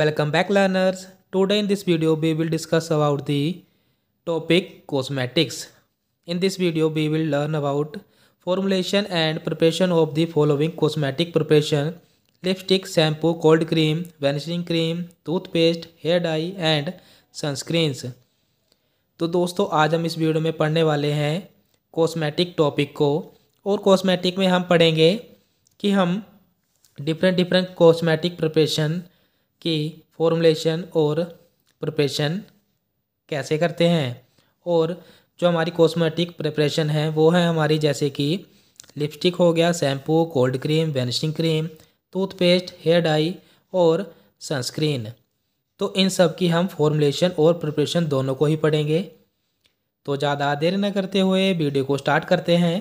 Welcome back learners. Today in this video we will discuss about the topic cosmetics. In this video we will learn about formulation and preparation of the following cosmetic preparation lipstick, shampoo, cold cream, vanishing cream, toothpaste, hair dye and sunscreens. तो दोस्तों आज हम इस video में पढ़ने वाले हैं cosmetic topic को और कॉस्मेटिक में हम पढ़ेंगे कि हम डिफरेंट डिफरेंट कॉस्मेटिक प्रिपरेशन कि फॉर्मुलेशन और प्रिपरेशन कैसे करते हैं और जो हमारी कॉस्मेटिक प्रिपरेशन है वो है हमारी जैसे कि लिपस्टिक हो गया shampoo cold cream vanishing cream toothpaste hair dye और सनस्क्रीन तो इन सब की हम फॉर्मुलेशन और प्रिपरेशन दोनों को ही पढ़ेंगे तो ज़्यादा देर न करते हुए वीडियो को स्टार्ट करते हैं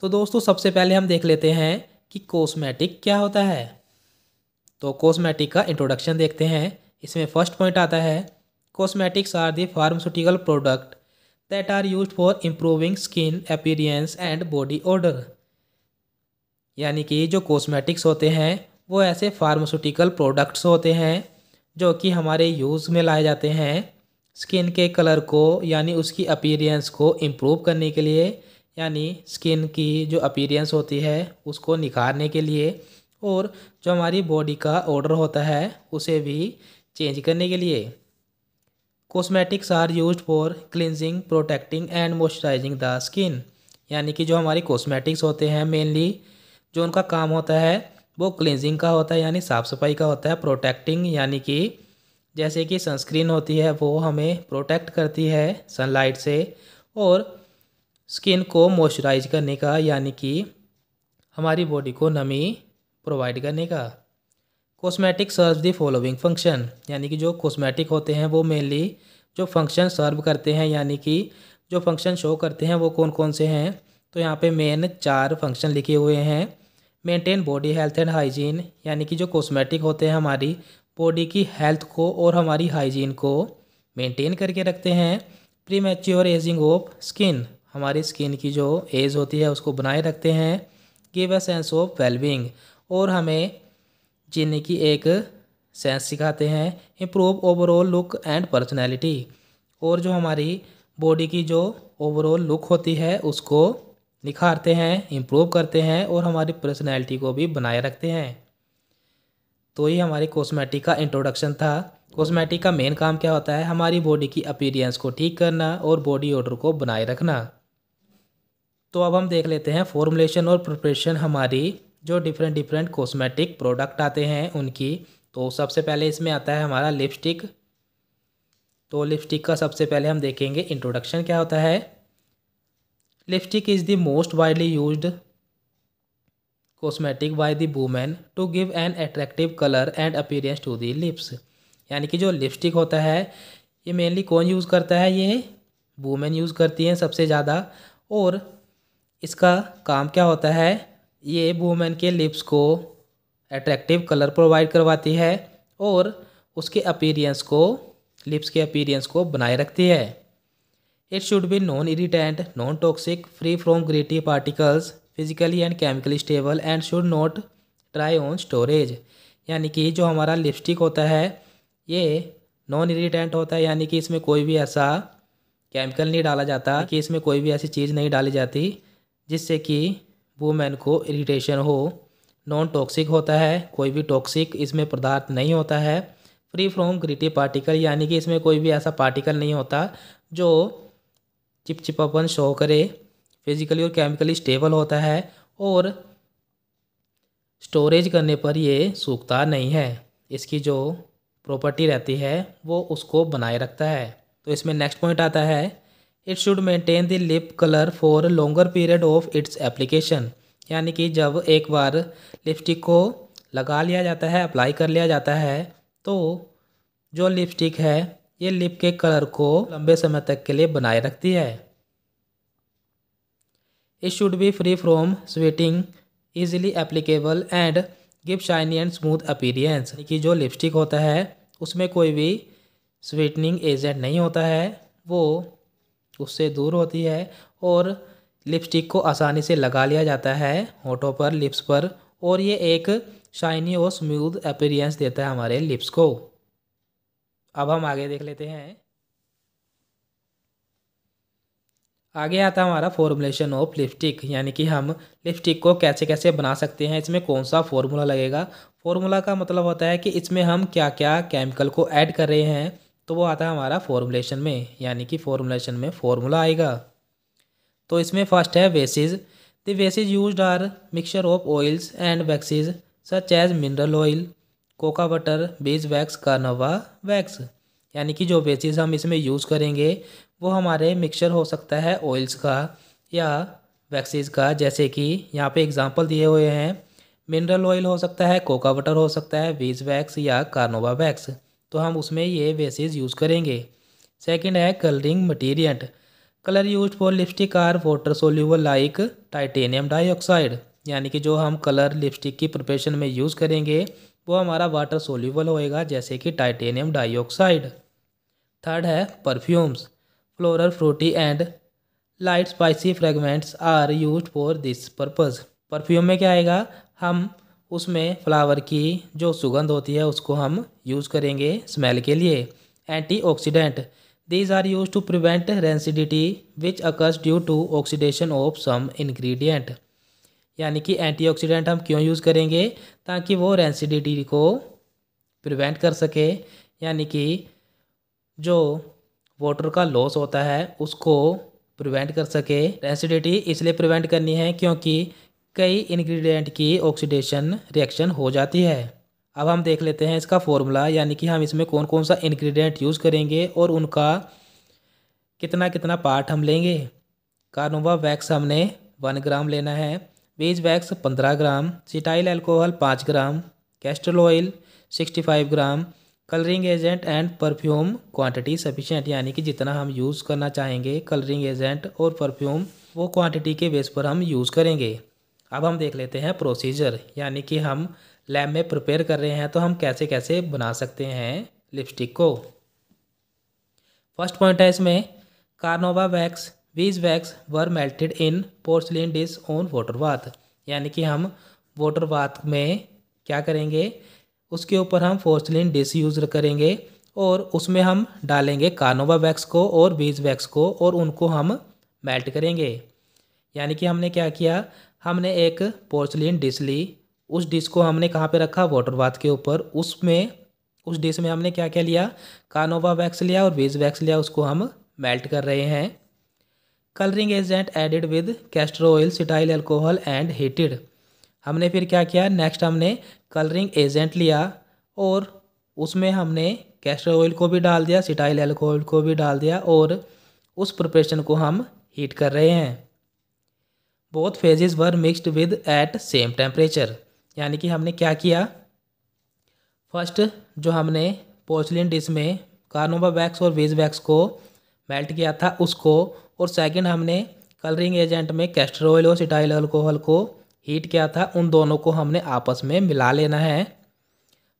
तो दोस्तों सबसे पहले हम देख लेते हैं कि कॉस्मेटिक क्या होता है तो कॉस्मेटिक का इंट्रोडक्शन देखते हैं इसमें फर्स्ट पॉइंट आता है cosmetics are the pharmaceutical product that are use for improving skin appearance and body order यानी कि जो कॉस्मेटिक्स होते हैं वो ऐसे फार्मास्यूटिकल प्रोडक्ट्स होते हैं जो कि हमारे यूज़ में लाए जाते हैं स्किन के कलर को यानी उसकी अपीरियंस को इम्प्रूव करने के लिए यानी स्किन की जो अपीरियंस होती है उसको निखारने के लिए और जो हमारी बॉडी का ऑर्डर होता है उसे भी चेंज करने के लिए cosmetics are use for cleansing protecting and moisturising the skin यानी कि जो हमारी कॉस्मेटिक्स होते हैं मेनली जो उनका काम होता है वो क्लिनजिंग का होता है यानी साफ़ सफाई का होता है प्रोटेक्टिंग यानी कि जैसे कि सनस्क्रीन होती है वो हमें प्रोटेक्ट करती है सनलाइट से और स्किन को मॉइस्चराइज करने का यानी कि हमारी बॉडी को नमी प्रोवाइड करने का cosmetic serve the following function यानी कि जो कॉस्मेटिक होते हैं वो मेनली जो फंक्शन सर्व करते हैं यानी कि जो फंक्शन शो करते हैं वो कौन कौन से हैं तो यहाँ पे मेन चार फंक्शन लिखे हुए हैं maintain body health and hygiene यानी कि जो कॉस्मेटिक होते हैं हमारी बॉडी की हेल्थ को और हमारी हाइजीन को मेंटेन करके रखते हैं प्री एजिंग ऑफ स्किन हमारी स्किन की जो एज होती है उसको बनाए रखते हैं give a sense of wellbeing और हमें जीने की एक सेंस सिखाते हैं improve overall look and personality और जो हमारी बॉडी की जो ओवरऑल लुक होती है उसको निखारते हैं इम्प्रूव करते हैं और हमारी पर्सनैलिटी को भी बनाए रखते हैं तो ये हमारे कॉस्मेटिक का इंट्रोडक्शन था कॉस्मेटिक का मेन काम क्या होता है हमारी बॉडी की अपीरियंस को ठीक करना और बॉडी ऑर्डर को बनाए रखना तो अब हम देख लेते हैं फॉर्मुलेशन और प्रिपरेशन हमारी जो डिफरेंट डिफरेंट कॉस्मेटिक प्रोडक्ट आते हैं उनकी तो सबसे पहले इसमें आता है हमारा लिपस्टिक तो लिपस्टिक का सबसे पहले हम देखेंगे इंट्रोडक्शन क्या होता है lipstick is the most widely use cosmetic by the women to give an attractive colour and appearance to the lips यानी कि जो लिपस्टिक होता है ये मेनली कौन यूज़ करता है ये वूमेन यूज़ करती हैं सबसे ज़्यादा और इसका काम क्या होता है ये वूमेन के लिप्स को अट्रैक्टिव कलर प्रोवाइड करवाती है और उसके अपीरियंस को लिप्स के अपीरियंस को बनाए रखती है it should be non irritant non toxic free from gritty particles physically and chemically stable and should not dry on storage यानी कि जो हमारा लिपस्टिक होता है ये नॉन इरीटेंट होता है यानी कि इसमें कोई भी ऐसा केमिकल नहीं डाला जाता कि इसमें कोई भी ऐसी चीज़ नहीं डाली जाती जिससे कि वुमेन को इरिटेशन हो नॉन टॉक्सिक होता है कोई भी टॉक्सिक इसमें पदार्थ नहीं होता है फ्री फ्रॉम ग्रिटी पार्टिकल यानी कि इसमें कोई भी ऐसा पार्टिकल नहीं होता जो चिपचिपापन शो करे फिजिकली और केमिकली स्टेबल होता है और स्टोरेज करने पर ये सूखता नहीं है इसकी जो प्रॉपर्टी रहती है वो उसको बनाए रखता है तो इसमें नेक्स्ट पॉइंट आता है it should maintain the lip colour for longer period of its application यानी कि जब एक बार लिपस्टिक को लगा लिया जाता है अप्लाई कर लिया जाता है तो जो लिपस्टिक है ये लिप के कलर को लंबे समय तक के लिए बनाए रखती है it should be free from sweating easily applicable and give shiny and smooth appearance कि जो लिपस्टिक होता है उसमें कोई भी स्वेटनिंग एजेंट नहीं होता है वो उससे दूर होती है और लिपस्टिक को आसानी से लगा लिया जाता है होठों पर लिप्स पर और ये एक शाइनी और स्मूथ अपीरियंस देता है हमारे लिप्स को अब हम आगे देख लेते हैं आगे आता हमारा फॉर्मुलेशन ऑफ लिपस्टिक यानी कि हम लिपस्टिक को कैसे कैसे बना सकते हैं इसमें कौन सा फॉर्मूला लगेगा फॉर्मूला का मतलब होता है कि इसमें हम क्या क्या केमिकल को ऐड कर रहे हैं तो वो आता है हमारा फॉर्मूलेशन में यानी कि फॉर्मूलेशन में फॉर्मूला आएगा तो इसमें फर्स्ट है bases the bases use are mixture of oils and waxes such as mineral oil cocoa butter beeswax carnauba wax यानी कि जो बेसिस हम इसमें यूज़ करेंगे वो हमारे मिक्सचर हो सकता है ऑयल्स का या वैक्सीज का जैसे कि यहाँ पे एग्जांपल दिए हुए हैं मिनरल ऑयल हो सकता है कोका बटर हो सकता है वीज वैक्स या कार्नोवा वैक्स तो हम उसमें ये वेसिस यूज़ करेंगे सेकंड है colouring material colour use for lipstick are water soluble like titanium dioxide यानी कि जो हम कलर लिपस्टिक की प्रिपरेशन में यूज़ करेंगे वो हमारा वाटर सोल्यूबल होएगा जैसे कि टाइटेनियम डाइऑक्साइड थर्ड है perfumes floral fruity and light spicy fragrances are use for this purpose perfume में क्या आएगा हम उसमें फ्लावर की जो सुगंध होती है उसको हम यूज़ करेंगे स्मेल के लिए antioxidant these are use to prevent rancidity which occurs due to oxidation of some ingredient यानी कि एंटीऑक्सीडेंट हम क्यों यूज़ करेंगे ताकि वो रेंसिडिटी को प्रिवेंट कर सके यानी कि जो वाटर का लॉस होता है उसको प्रिवेंट कर सके रेंसिडिटी इसलिए प्रिवेंट करनी है क्योंकि कई इंग्रेडिएंट की ऑक्सीडेशन रिएक्शन हो जाती है अब हम देख लेते हैं इसका फॉर्मूला यानी कि हम इसमें कौन कौन सा इंग्रेडिएंट यूज़ करेंगे और उनका कितना कितना पार्ट हम लेंगे कार्नोवा वैक्स हमने वन ग्राम लेना है बीज वैक्स पंद्रह ग्राम सिटाइल एल्कोहल पाँच gram castor oil sixty five gram colouring agent and perfume quantity sufficient यानी कि जितना हम यूज़ करना चाहेंगे कलरिंग एजेंट और परफ्यूम वो क्वांटिटी के बेस पर हम यूज़ करेंगे अब हम देख लेते हैं प्रोसीजर यानी कि हम लैब में प्रिपेयर कर रहे हैं तो हम कैसे कैसे बना सकते हैं लिपस्टिक को फर्स्ट पॉइंट है इसमें carnauba wax beeswax were melted in porcelain dish on water bath यानी कि हम वाटर बाथ में क्या करेंगे उसके ऊपर हम पोर्सलिन डिस यूज़ करेंगे और उसमें हम डालेंगे कार्नोवा वैक्स को और बीज वैक्स को और उनको हम मेल्ट करेंगे यानी कि हमने क्या किया हमने एक पोर्सलिन डिश ली उस डिश को हमने कहाँ पे रखा वाटर बाथ के ऊपर उसमें उस डिश में हमने क्या क्या लिया कानोवा वैक्स लिया और वेज वैक्स लिया उसको हम मेल्ट कर रहे हैं colouring agent added with castor oil cetyl alcohol and heated हमने फिर क्या किया नेक्स्ट हमने कलरिंग एजेंट लिया और उसमें हमने कैस्टर ऑयल को भी डाल दिया सिटाइल एल्कोहल को भी डाल दिया और उस प्रिपरेशन को हम हीट कर रहे हैं both phases were mixed with at same temperature यानी कि हमने क्या किया फर्स्ट जो हमने पोर्सलिन डिस में कार्नोबा वैक्स और वेज वैक्स को मेल्ट किया था उसको और सेकंड हमने कलरिंग एजेंट में कैस्टर ऑयल और सिटाइल अल्कोहल को हीट किया था उन दोनों को हमने आपस में मिला लेना है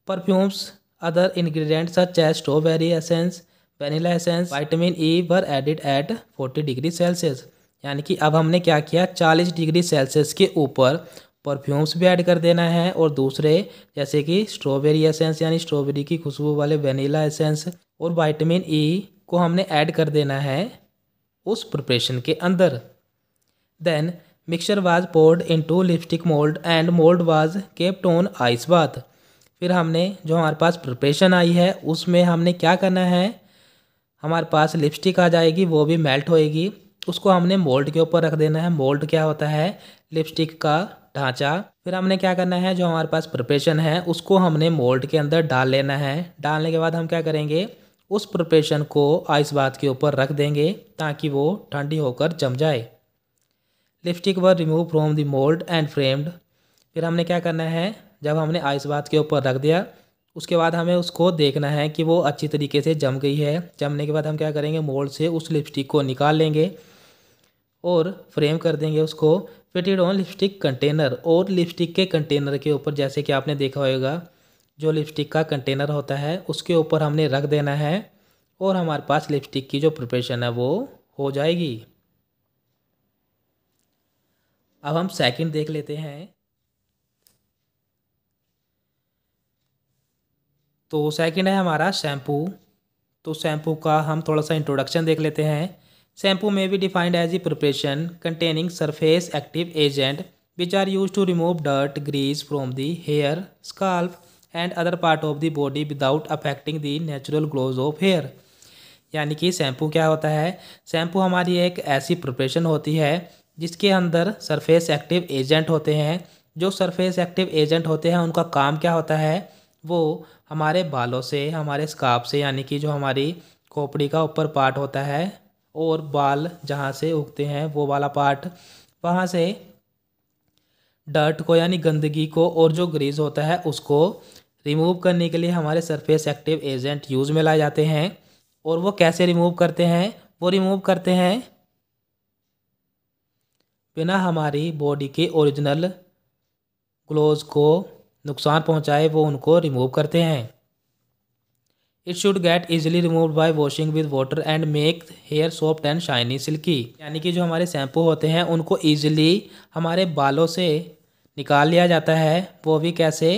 perfumes other ingredients such as strawberry essence vanilla essence vitamin E were added at forty degree Celsius यानी कि अब हमने क्या किया चालीस डिग्री सेल्सियस के ऊपर परफ्यूम्स भी ऐड कर देना है और दूसरे जैसे कि स्ट्रॉबेरी एसेंस यानी स्ट्रॉबेरी की खुशबू वाले वेनीला एसेंस और वाइटमिन ई e को हमने ऐड कर देना है उस प्रिपरेशन के अंदर then mixture was poured into lipstick mould and mould was kept on ice bath फिर हमने जो हमारे पास प्रिपरेशन आई है उसमें हमने क्या करना है हमारे पास लिपस्टिक आ जाएगी वो भी मेल्ट होएगी उसको हमने मोल्ड के ऊपर रख देना है मोल्ड क्या होता है लिपस्टिक का ढांचा फिर हमने क्या करना है जो हमारे पास प्रिपरेशन है उसको हमने मोल्ड के अंदर डाल लेना है डालने के बाद हम क्या करेंगे उस प्रिपरेशन को आइस बाथ के ऊपर रख देंगे ताकि वो ठंडी होकर जम जाए lipstick were remove from the mould and framed फिर हमने क्या करना है जब हमने आइस बाथ के ऊपर रख दिया उसके बाद हमें उसको देखना है कि वो अच्छी तरीके से जम गई है जमने के बाद हम क्या करेंगे मोल्ड से उस लिपस्टिक को निकाल लेंगे और फ्रेम कर देंगे उसको फिटेड ऑन लिपस्टिक कंटेनर और लिपस्टिक के कंटेनर के ऊपर जैसे कि आपने देखा होगा जो लिपस्टिक का कंटेनर होता है उसके ऊपर हमने रख देना है और हमारे पास लिपस्टिक की जो प्रिपरेशन है वो हो जाएगी अब हम सेकंड देख लेते हैं तो सेकंड है हमारा शैम्पू तो शैम्पू का हम थोड़ा सा इंट्रोडक्शन देख लेते हैं शैम्पू में भी defined as a preparation containing surface active agent which are use to remove dirt grease from the hair scalp and other part of the body without affecting the natural gloss of hair यानी कि shampoo क्या होता है shampoo हमारी एक ऐसी preparation होती है जिसके अंदर सरफेस एक्टिव एजेंट होते हैं जो सरफेस एक्टिव एजेंट होते हैं उनका काम क्या होता है वो हमारे बालों से हमारे स्काप से यानी कि जो हमारी खोपड़ी का ऊपर पार्ट होता है और बाल जहाँ से उगते हैं वो वाला पार्ट वहाँ से डर्ट को यानी गंदगी को और जो ग्रीस होता है उसको रिमूव करने के लिए हमारे सरफेस एक्टिव एजेंट यूज़ में लाए जाते हैं और वो कैसे रिमूव करते हैं वो रिमूव करते हैं बिना हमारी बॉडी के ओरिजिनल ग्लोव को नुकसान पहुंचाए वो उनको रिमूव करते हैं it should get easily remove by washing with water and make hair soft and shiny silky यानी कि जो हमारे शैम्पू होते हैं उनको ईजिली हमारे बालों से निकाल लिया जाता है वो भी कैसे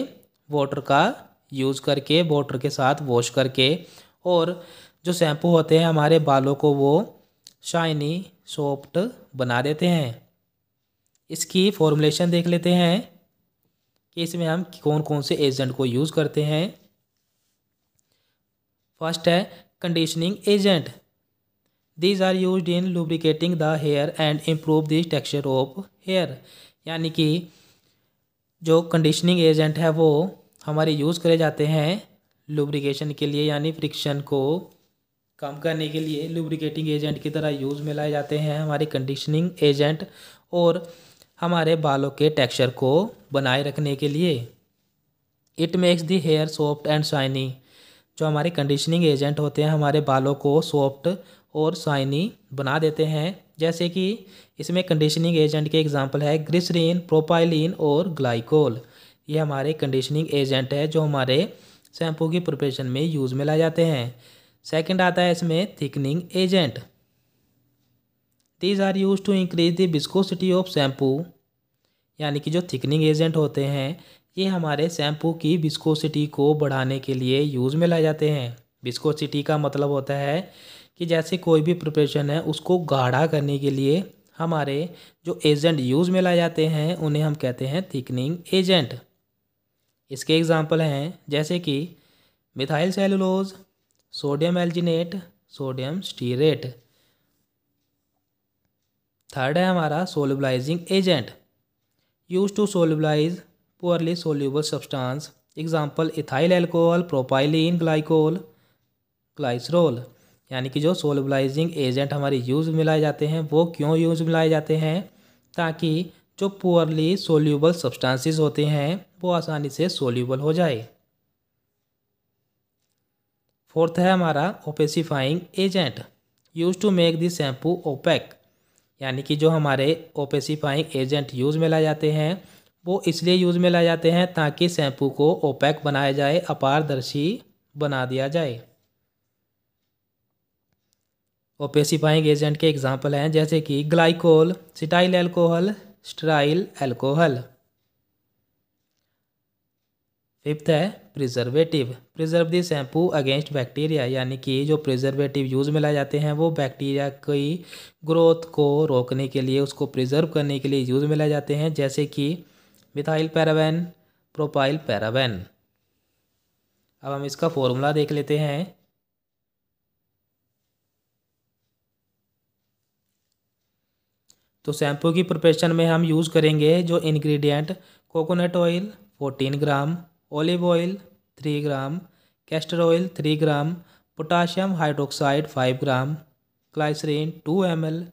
वाटर का यूज़ करके वाटर के साथ वॉश करके और जो शैम्पू होते हैं हमारे बालों को वो शाइनी सॉफ्ट बना देते हैं इसकी फॉर्मूलेशन देख लेते हैं कि इसमें हम कौन कौन से एजेंट को यूज़ करते हैं फर्स्ट है conditioning agent these are use in lubricating the hair and improve this texture of hair यानी कि जो कंडीशनिंग एजेंट है वो हमारे यूज़ करे जाते हैं लुब्रिकेशन के लिए यानी फ्रिक्शन को कम करने के लिए लुब्रिकेटिंग एजेंट की तरह यूज़ में लाए जाते हैं हमारे कंडीशनिंग एजेंट और हमारे बालों के टेक्सचर को बनाए रखने के लिए it makes the hair soft and shiny जो हमारे कंडीशनिंग एजेंट होते हैं हमारे बालों को सॉफ्ट और शाइनी बना देते हैं जैसे कि इसमें कंडीशनिंग एजेंट के एग्जांपल है ग्रिसरीन प्रोपाइलिन और ग्लाइकोल ये हमारे कंडीशनिंग एजेंट है जो हमारे शैम्पू की प्रिपरेशन में यूज़ में लाए जाते हैं सेकंड आता है इसमें thickening agent these are use to increase the viscosity of shampoo यानी कि जो थिकनिंग एजेंट होते हैं ये हमारे शैम्पू की विस्कोसिटी को बढ़ाने के लिए यूज़ में लाए जाते हैं विस्कोसिटी का मतलब होता है कि जैसे कोई भी प्रिपरेशन है उसको गाढ़ा करने के लिए हमारे जो एजेंट यूज़ में लाए जाते हैं उन्हें हम कहते हैं थिकनिंग एजेंट इसके एग्ज़ाम्पल हैं जैसे कि methyl cellulose sodium alginate sodium stearate third है हमारा solubilising agent use to solubilise poorly soluble substance example ethyl alcohol propylene glycol glycerol यानी कि जो सोलबलाइजिंग एजेंट हमारे यूज़ मिलाए जाते हैं वो क्यों यूज़ मिलाए जाते हैं ताकि जो पुअरली सोल्यूबल सब्सटेंसेस होते हैं वो आसानी से सोल्यूबल हो जाए फोर्थ है हमारा opacifying agent use to make the shampoo opaque यानी कि जो हमारे ओपेसिफाइंग एजेंट यूज़ में लाए जाते हैं वो इसलिए यूज़ में लाए जाते हैं ताकि शैम्पू को ओपैक बनाया जाए अपारदर्शी बना दिया जाए ओपेसिफाइंग एजेंट के एग्जाम्पल हैं जैसे कि glycol cetyl alcohol stearyl alcohol fifth है preservative preserve the shampoo against bacteria यानी कि जो प्रिजर्वेटिव यूज़ में लाए जाते हैं वो बैक्टीरिया की ग्रोथ को रोकने के लिए उसको प्रिजर्व करने के लिए यूज़ में लाए जाते हैं जैसे कि मिथाइल पैराबेन प्रोपाइल पैराबेन अब हम इसका फॉर्मूला देख लेते हैं तो शैम्पू की प्रिपरेशन में हम यूज़ करेंगे जो ingredient coconut oil fourteen gram olive oil three gram castor oil three gram potassium hydroxide five gram glycerin two M L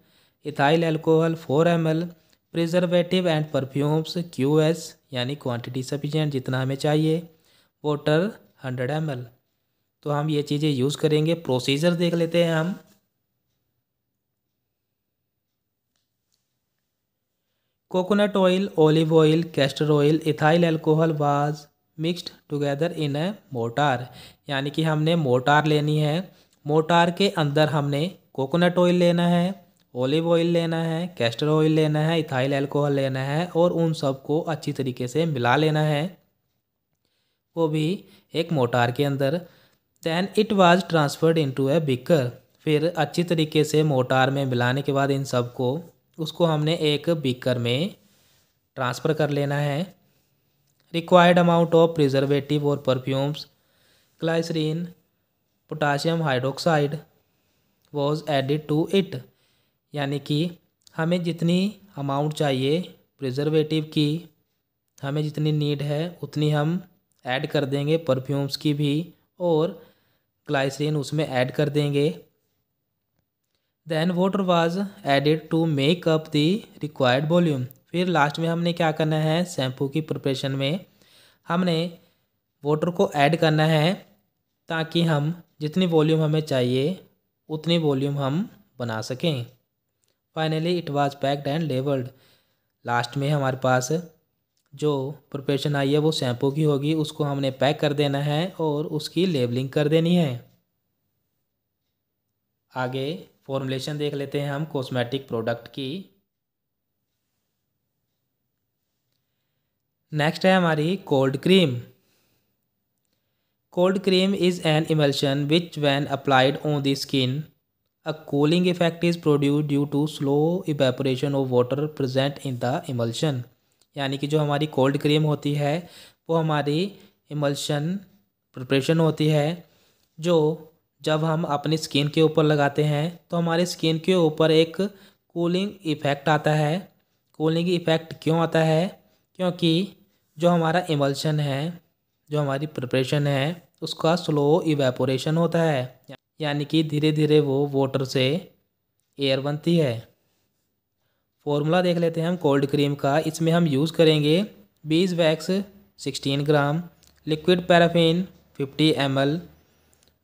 ethyl alcohol four M L preservative and perfumes Q S यानी quantity sufficient जितना हमें चाहिए voter hundred M L तो हम ये चीज़ें use करेंगे procedure देख लेते हैं हम coconut oil olive oil castor oil ethyl alcohol was mixed together in a mortar यानी कि हमने मोटार लेनी है मोटार के अंदर हमने कोकोनट ऑयल लेना है ऑलिव ऑयल लेना है कैस्टर ऑयल लेना है इथाइल एल्कोहल लेना है और उन सबको अच्छी तरीके से मिला लेना है वो भी एक मोटार के अंदर then it was transferred into a beaker फिर अच्छी तरीके से मोटार में मिलाने के बाद इन सबको उसको हमने एक बिकर में ट्रांसफ़र कर लेना है रिक्वायर्ड अमाउंट ऑफ प्रिजर्वेटिव और perfumes glycerin potassium hydroxide was added to it यानी कि हमें जितनी अमाउंट चाहिए प्रिजर्वेटिव की हमें जितनी नीड है उतनी हम ऐड कर देंगे परफ्यूम्स की भी और क्लाइसिन उसमें ऐड कर देंगे then water was added to make up the required volume फिर लास्ट में हमने क्या करना है शैम्पू की प्रिपरेशन में हमने वाटर को ऐड करना है ताकि हम जितनी वॉल्यूम हमें चाहिए उतनी वॉल्यूम हम बना सकें finally it was packed and labelled last में हमारे पास जो प्रिपरेशन आई है वो शैम्पू की होगी उसको हमने पैक कर देना है और उसकी लेबलिंग कर देनी है आगे फॉर्मुलेशन देख लेते हैं हम कॉस्मेटिक प्रोडक्ट की नेक्स्ट है हमारी cold cream cold cream is an emulsion which when applied on the skin A cooling effect is produce due to slow evaporation of water present in the emulsion यानी कि जो हमारी cold cream होती है वो हमारी इमल्शन प्रिपरेशन होती है जो जब हम अपनी स्किन के ऊपर लगाते हैं तो हमारे स्किन के ऊपर एक कूलिंग इफ़ेक्ट आता है कूलिंग इफ़ेक्ट क्यों आता है क्योंकि जो हमारा इमल्शन है जो हमारी प्रिपरेशन है उसका स्लो इवेपोरेशन होता है यानी कि धीरे धीरे वो वाटर से एयर बनती है फॉर्मूला देख लेते हैं हम कोल्ड क्रीम का इसमें हम यूज़ करेंगे bees wax sixteen gram liquid paraffin fifty M L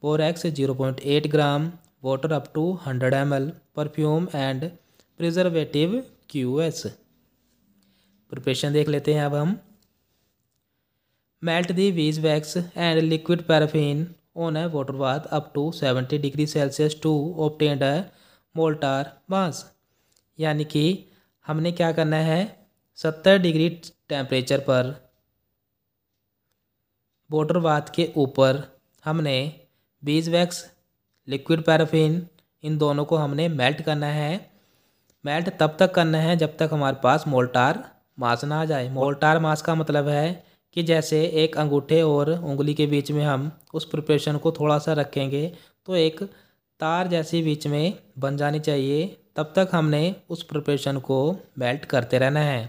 borax zero point eight gram water up to hundred M L perfume and preservative Q S preparation देख लेते हैं अब हम melt the bees wax and liquid paraffin on है water bath up to seventy degree Celsius to obtained है molten मास यानी कि हमने क्या करना है सत्तर डिग्री टेम्परेचर पर वाटर बाथ के ऊपर हमने बीज वैक्स लिक्विड पैराफिन इन दोनों को हमने मेल्ट करना है मेल्ट तब तक करना है जब तक हमारे पास मोल्टार मास ना आ जाए मोल्टार मास का मतलब है कि जैसे एक अंगूठे और उंगली के बीच में हम उस प्रिपरेशन को थोड़ा सा रखेंगे तो एक तार जैसी बीच में बन जानी चाहिए तब तक हमने उस प्रिपरेशन को मेल्ट करते रहना है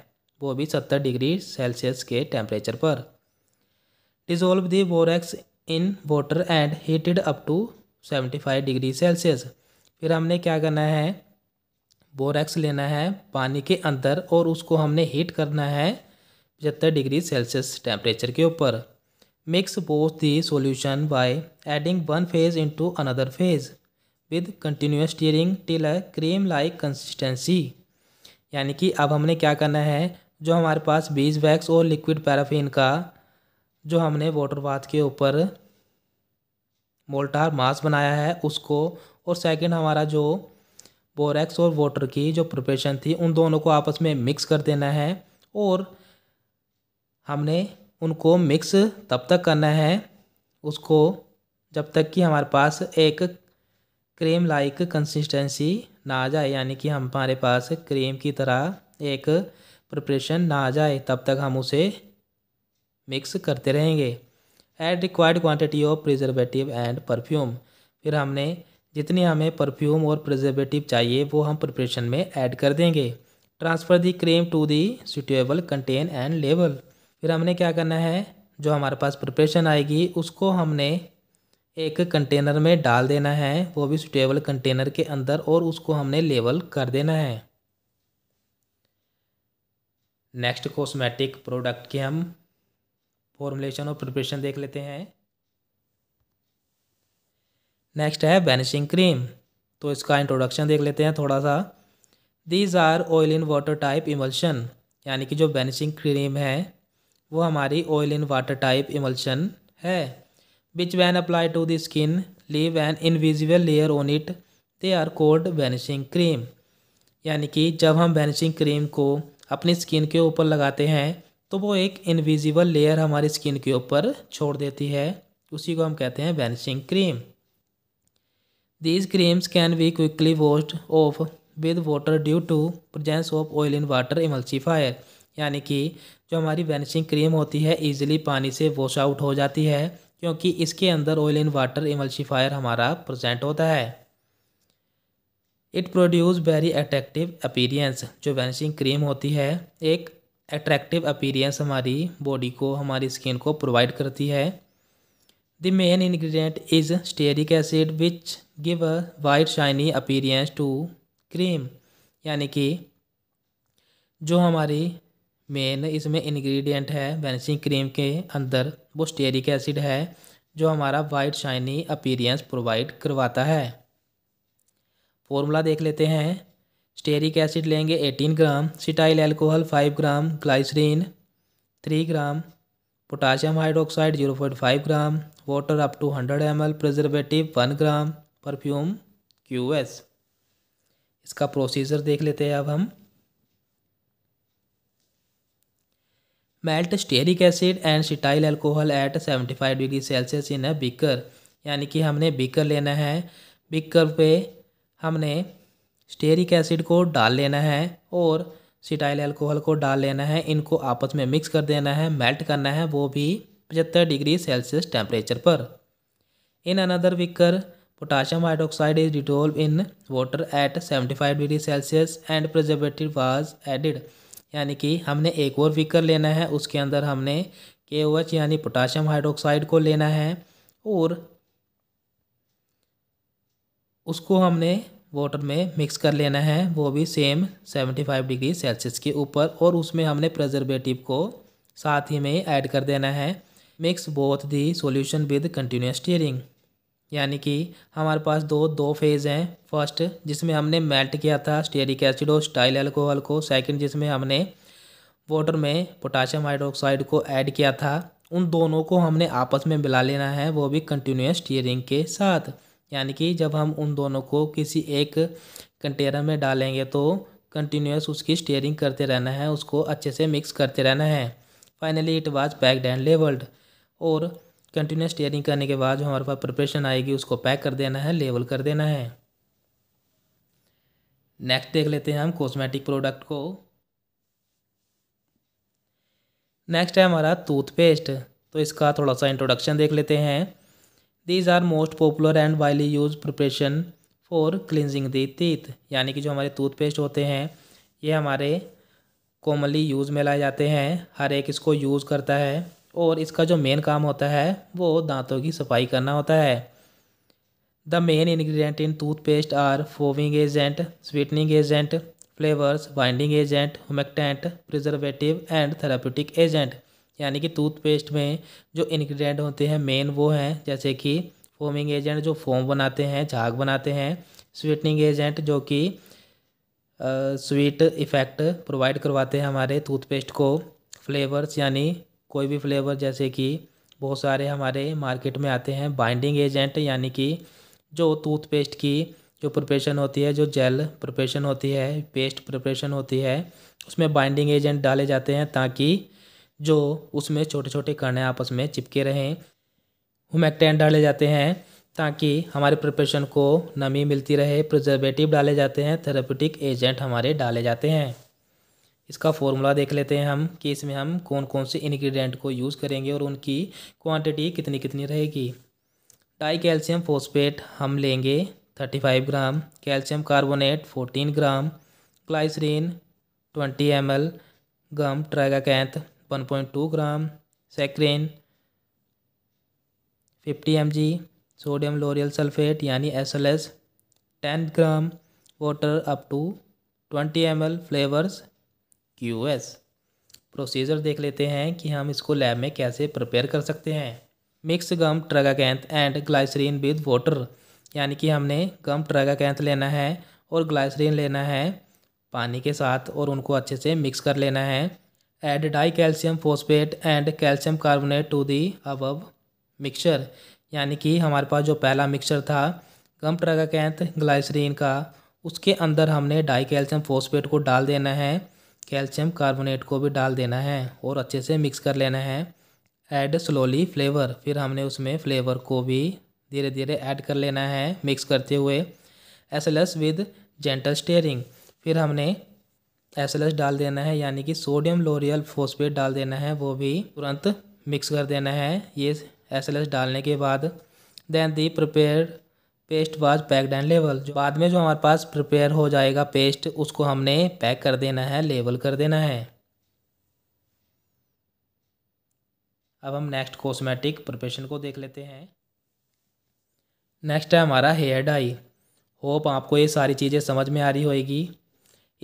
वो भी सत्तर डिग्री सेल्सियस के टेम्परेचर पर dissolve the borax in water and heated up to seventy five degree Celsius फिर हमने क्या करना है बोरेक्स लेना है पानी के अंदर और उसको हमने हीट करना है पचहत्तर डिग्री सेल्सियस टेम्परेचर के ऊपर mix both the solution by adding one phase into another phase with continuous stirring till a cream like consistency यानी कि अब हमने क्या करना है जो हमारे पास बीज वैक्स और लिक्विड पैराफिन का जो हमने वाटर बाथ के ऊपर मोल्टार मास बनाया है उसको और सेकंड हमारा जो बोरेक्स और वाटर की जो प्रिपरेशन थी उन दोनों को आपस में मिक्स कर देना है और हमने उनको मिक्स तब तक करना है उसको जब तक कि हमारे पास एक क्रीम लाइक कंसिस्टेंसी ना आ जाए यानी कि हमारे पास क्रीम की तरह एक प्रिपरेशन ना आ जाए तब तक हम उसे मिक्स करते रहेंगे add required quantity of preservative and perfume फिर हमने जितनी हमें परफ्यूम और प्रिजर्वेटिव चाहिए वो हम प्रिपरेशन में ऐड कर देंगे transfer the cream to the suitable container and label फिर हमने क्या करना है जो हमारे पास प्रिपरेशन आएगी उसको हमने एक कंटेनर में डाल देना है वो भी सुटेबल कंटेनर के अंदर और उसको हमने लेवल कर देना है नेक्स्ट कॉस्मेटिक प्रोडक्ट के हम फॉर्मुलेशन और प्रिपरेशन देख लेते हैं नेक्स्ट है वैनिशिंग क्रीम तो इसका इंट्रोडक्शन देख लेते हैं थोड़ा सा these are oil in water type emulsion यानी कि जो वैनिशिंग क्रीम है वो हमारी oil in water type emulsion है which when apply to the skin leave an invisible layer on it they are cold vanishing cream यानी कि जब हम वैनिशिंग क्रीम को अपनी स्किन के ऊपर लगाते हैं तो वो एक इनविजिबल लेयर हमारी स्किन के ऊपर छोड़ देती है उसी को हम कहते हैं vanishing cream these creams can be quickly washed off with water due to presence of oil in water emulsifier यानी कि जो हमारी वैनिशिंग क्रीम होती है ईजिली पानी से वॉश आउट हो जाती है क्योंकि इसके अंदर ऑयल इन वाटर इमल्शिफायर हमारा प्रजेंट होता है it produce very attractive appearance जो वैनिशिंग क्रीम होती है एक अट्रैक्टिव अपीरियंस हमारी बॉडी को हमारी स्किन को प्रोवाइड करती है the main ingredient is stearic acid which give a white shiny appearance to cream यानी कि जो हमारी मेन इसमें इंग्रेडिएंट है वैनसिंग क्रीम के अंदर वो स्टेरिक एसिड है जो हमारा वाइट शाइनी अपीरियंस प्रोवाइड करवाता है फॉर्मूला देख लेते हैं स्टेरिक एसिड लेंगे 18 gram cetyl alcohol 5 gram glycerin 3 gram potassium hydroxide 0.5 gram water up to 100 M L preservative one gram perfume Q इसका प्रोसीजर देख लेते हैं अब हम melt stearic acid and cetyl alcohol at seventy five degree Celsius in a beaker यानी कि हमने beaker लेना है बीकर पे हमने स्टेरिक एसिड को डाल लेना है और सिटाइल अल्कोहल को डाल लेना है इनको आपस में मिक्स कर देना है मेल्ट करना है वो भी पचहत्तर डिग्री सेल्सियस टेम्परेचर पर in another beaker potassium hydroxide is dissolved in water at five degree Celsius and preservative was added यानी कि हमने एक और विकर लेना है उसके अंदर हमने के ओ एच यानी पोटाशियम हाइड्रोक्साइड को लेना है और उसको हमने वाटर में मिक्स कर लेना है वो भी same seventy five degree Celsius के ऊपर और उसमें हमने प्रजर्वेटिव को साथ ही में ऐड कर देना है mix both the solution with continuous stirring यानी कि हमारे पास दो दो फेज़ हैं फर्स्ट जिसमें हमने मेल्ट किया था स्टेरिक एसिड और स्टाइल एल्कोहल को सेकंड जिसमें हमने वाटर में पोटाशियम हाइड्रोक्साइड को ऐड किया था उन दोनों को हमने आपस में मिला लेना है वो भी कंटिन्यूस स्टीयरिंग के साथ यानी कि जब हम उन दोनों को किसी एक कंटेनर में डालेंगे तो कंटिन्यूस उसकी स्टेयरिंग करते रहना है उसको अच्छे से मिक्स करते रहना है finally it was packed and labelled और कंटिन्यूस टेयरिंग करने के बाद जो हमारे पास प्रिपरेशन आएगी उसको पैक कर देना है लेवल कर देना है नेक्स्ट देख लेते हैं हम कॉस्मेटिक प्रोडक्ट को नेक्स्ट है हमारा टूथपेस्ट तो इसका थोड़ा सा इंट्रोडक्शन देख लेते हैं these are most popular and widely use preparation for cleansing the teeth यानी कि जो हमारे टूथपेस्ट होते हैं ये हमारे कॉमनली यूज़ में लाए जाते हैं हर एक इसको यूज़ करता है और इसका जो मेन काम होता है वो दांतों की सफाई करना होता है the main ingredient in toothpaste are foaming agent sweetening agent flavours binding agent humectant preservative and therapeutic agent यानी कि टूथपेस्ट में जो इन्ग्रीडियंट होते हैं मेन वो हैं जैसे कि फोमिंग एजेंट जो फोम बनाते हैं झाग बनाते हैं स्वीटनिंग एजेंट जो कि स्वीट इफ़ेक्ट प्रोवाइड करवाते हैं हमारे टूथपेस्ट को फ्लेवर्स यानी कोई भी फ्लेवर जैसे कि बहुत सारे हमारे मार्केट में आते हैं बाइंडिंग एजेंट यानी कि जो टूथपेस्ट की जो प्रिपरेशन होती है जो जेल प्रिपरेशन होती है पेस्ट प्रिपरेशन होती है उसमें बाइंडिंग एजेंट डाले जाते हैं ताकि जो उसमें छोटे छोटे कण आपस में चिपके रहें हुमैक्टेंट डाले जाते हैं ताकि हमारे प्रिपरेशन को नमी मिलती रहे प्रिजर्वेटिव डाले जाते हैं थेरापटिक एजेंट हमारे डाले जाते हैं इसका फॉर्मूला देख लेते हैं हम कि इसमें हम कौन कौन से इन्ग्रीडियंट को यूज़ करेंगे और उनकी क्वांटिटी कितनी कितनी रहेगी डाई कैल्शियम फोस्पेट हम लेंगे thirty five gram calcium carbonate fourteen gram glycerin twenty M L gum tragacanth one point two gram saccharin fifty M G sodium lauryl sulphate यानी S L S ten gram water up to twenty M L flavours Q S procedure देख लेते हैं कि हम इसको lab में कैसे prepare कर सकते हैं mix gum tragacanth and glycerin with water यानी कि हमने गम ट्रगाकैंथ लेना है और ग्लाइसरीन लेना है पानी के साथ और उनको अच्छे से मिक्स कर लेना है add dicalcium phosphate and calcium carbonate to the above mixture यानी कि हमारे पास जो पहला मिक्सचर था गम ट्रगाकैंथ ग्लाइसरीन का उसके अंदर हमने डाई कैल्शियम फोस्फेट को डाल देना है कैल्शियम कार्बोनेट को भी डाल देना है और अच्छे से मिक्स कर लेना है ऐड स्लोली फ्लेवर फिर हमने उसमें फ्लेवर को भी धीरे धीरे ऐड कर लेना है मिक्स करते हुए S L S with gentle stirring फिर हमने एस एल एस डाल देना है यानी कि सोडियम लोरियल फोस्फेट डाल देना है वो भी तुरंत मिक्स कर देना है ये एस एल एस डालने के बाद then the prepare paste was packed and लेवल जो बाद में जो हमारे पास प्रिपेयर हो जाएगा पेस्ट उसको हमने पैक कर देना है लेवल कर देना है अब हम नेक्स्ट कॉस्मेटिक प्रिपरेशन को देख लेते हैं नेक्स्ट है हमारा हेयर डाई होप आपको ये सारी चीज़ें समझ में आ रही होगी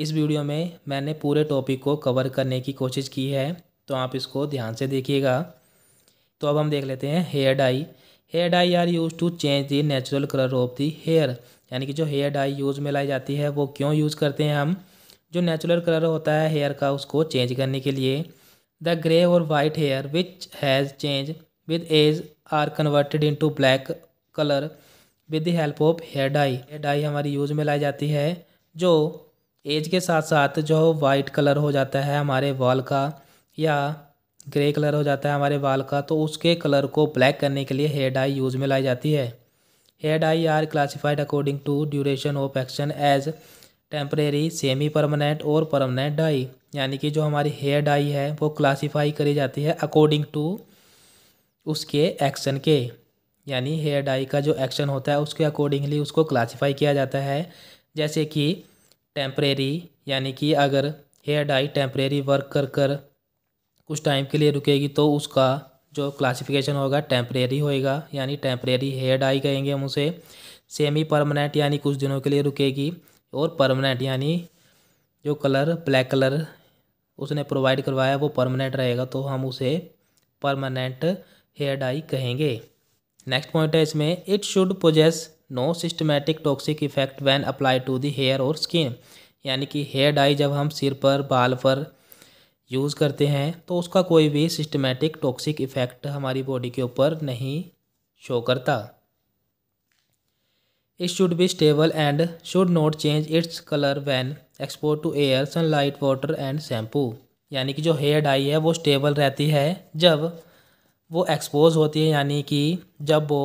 इस वीडियो में मैंने पूरे टॉपिक को कवर करने की कोशिश की है तो आप इसको ध्यान से देखिएगा तो अब हम देख लेते हैं hair dye hair dye are use to change the natural colour of the hair यानी कि जो हेयर डाई यूज में लाई जाती है वो क्यों यूज़ करते हैं हम जो नेचुरल कलर होता है हेयर का उसको चेंज करने के लिए द ग्रे और white hair which has change with age are converted to black colour with the help of hair dye hair dye हमारी यूज़ में लाई जाती है जो एज के साथ साथ जो वाइट कलर हो जाता है हमारे वॉल का या ग्रे कलर हो जाता है हमारे बाल का तो उसके कलर को ब्लैक करने के लिए हेयर डाई यूज़ में लाई जाती है hair dye are classified according to duration of action as temporary semi permanent और परमानेंट डाई यानी कि जो हमारी हेयर डाई है वो क्लासीफाई करी जाती है अकॉर्डिंग टू उसके एक्शन के यानी हेयर डाई का जो एक्शन होता है उसके अकॉर्डिंगली उसको क्लासीफाई किया जाता है जैसे कि टेम्परेरी यानी कि अगर हेयर डाई टेम्परेरी वर्क कर कर कुछ टाइम के लिए रुकेगी तो उसका जो क्लासिफिकेशन होगा टेम्परेरी होएगा यानी टेम्परेरी हेयर डाई कहेंगे हम उसे सेमी परमानेंट यानी कुछ दिनों के लिए रुकेगी और परमानेंट यानी जो कलर ब्लैक कलर उसने प्रोवाइड करवाया वो परमानेंट रहेगा तो हम उसे परमानेंट हेयर डाई कहेंगे नेक्स्ट पॉइंट है इसमें it should possess no systematic toxic effect when apply to the hair और स्किन यानी कि हेयर डाई जब हम सिर पर बाल पर यूज़ करते हैं तो उसका कोई भी सिस्टमेटिक टॉक्सिक इफ़ेक्ट हमारी बॉडी के ऊपर नहीं शो करता it should be stable and should not change its colour when expose to air sunlight water and shampoo यानी कि जो हेयर डाई है वो स्टेबल रहती है जब वो एक्सपोज होती है यानी कि जब वो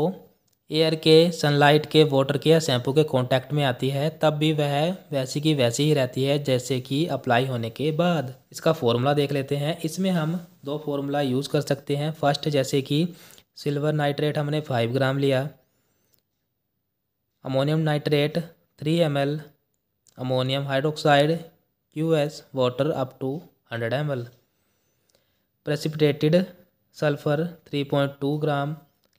एयर के सनलाइट के वाटर के या शैम्पू के कांटेक्ट में आती है तब भी वह वैसी की वैसी ही रहती है जैसे कि अप्लाई होने के बाद इसका फॉर्मूला देख लेते हैं इसमें हम दो फॉर्मूला यूज़ कर सकते हैं फर्स्ट जैसे कि सिल्वर नाइट्रेट हमने फाइव ग्राम लिया ammonium nitrate three M L ammonium hydroxide Q S water up to hundred M L precipitated sulphur three point two gram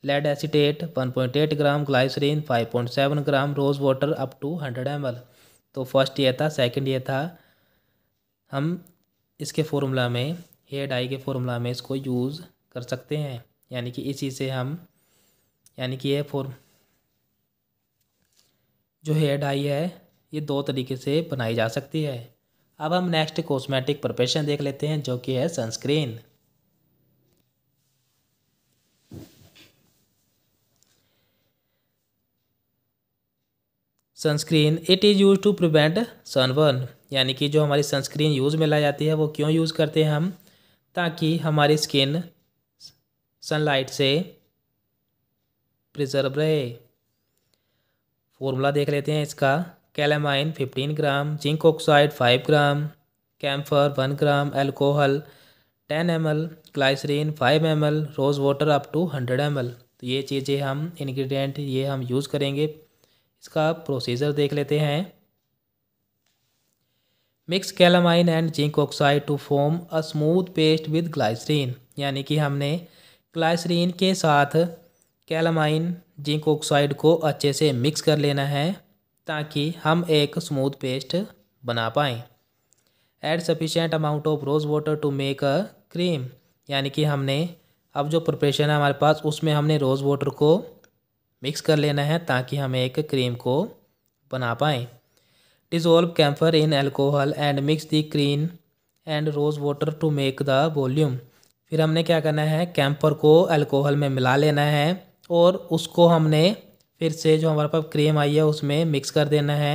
lead acetate 1.8 gram glycerine 5.7 gram rose water up to 100 M तो first ये था second ये था हम इसके formula में hair dye के formula में इसको यूज़ कर सकते हैं यानी कि इसी से हम यानी कि ये फॉर जो हेयर डाई है ये दो तरीके से बनाई जा सकती है अब हम नेक्स्ट कॉस्मेटिक प्रपेशन देख लेते हैं जो कि है sunscreen sunscreen it is use to prevent sunburn यानी कि जो हमारी सनस्क्रीन यूज़ में लाई जाती है वो क्यों यूज़ करते हैं हम ताकि हमारी स्किन सनलाइट से प्रिजर्व रहे फॉर्मूला देख लेते हैं इसका calamine fifteen gram zinc oxide five gram camphor one gram alcohol ten M L glycerine five M L rose water up to hundred M L तो ये चीज़ें हम इन्ग्रीडियंट ये हम यूज़ करेंगे इसका प्रोसीजर देख लेते हैं mix calamine and zinc oxide to form a smooth paste with glycerine यानी कि हमने ग्लाइसरीन के साथ कैलामाइन जिंक ऑक्साइड को अच्छे से मिक्स कर लेना है ताकि हम एक स्मूथ पेस्ट बना पाएँ add sufficient amount of rose water to make a cream यानी कि हमने अब जो प्रिपरेशन है हमारे पास उसमें हमने रोज़ वाटर को मिक्स कर लेना है ताकि हम एक क्रीम को बना पाएँ dissolve camphor in alcohol and mix the cream and rose water to make the volume फिर हमने क्या करना है कैम्फर को अल्कोहल में मिला लेना है और उसको हमने फिर से जो हमारे पास क्रीम आई है उसमें मिक्स कर देना है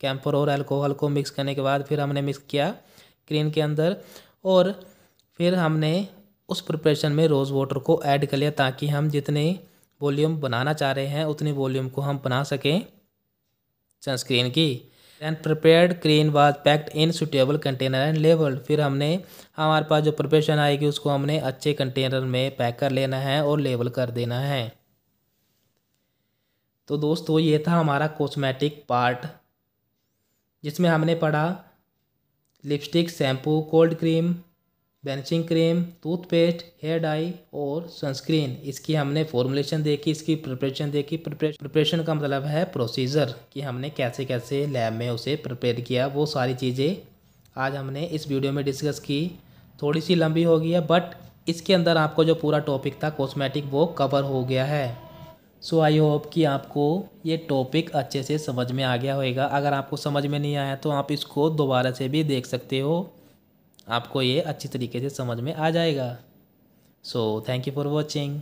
कैम्फर और अल्कोहल को मिक्स करने के बाद फिर हमने मिक्स किया क्रीम के अंदर और फिर हमने उस प्रिपरेशन में रोज़ वाटर को ऐड कर लिया ताकि हम जितने वॉल्यूम बनाना चाह रहे हैं उतनी वॉल्यूम को हम बना सकें सनस्क्रीन की and prepared cream was packed in suitable container and labelled फिर हमने हमारे पास जो प्रिपरेशन आएगी उसको हमने अच्छे कंटेनर में पैक कर लेना है और लेबल कर देना है तो दोस्तों ये था हमारा कॉस्मेटिक पार्ट जिसमें हमने पढ़ा lipstick shampoo cold cream vanishing cream toothpaste hair dye और सनस्क्रीन इसकी हमने फॉर्मुलेशन देखी इसकी प्रिपरेशन देखी प्रिपरेशन का मतलब है प्रोसीजर कि हमने कैसे कैसे लैब में उसे प्रिपेयर किया वो सारी चीज़ें आज हमने इस वीडियो में डिस्कस की थोड़ी सी लंबी हो गई है बट इसके अंदर आपको जो पूरा टॉपिक था कॉस्मेटिक वो कवर हो गया है सो आई होप कि आपको ये टॉपिक अच्छे से समझ में आ गया होगा अगर आपको समझ में नहीं आया तो आप इसको दोबारा से भी देख सकते हो आपको ये अच्छी तरीके से समझ में आ जाएगा so thank you for watching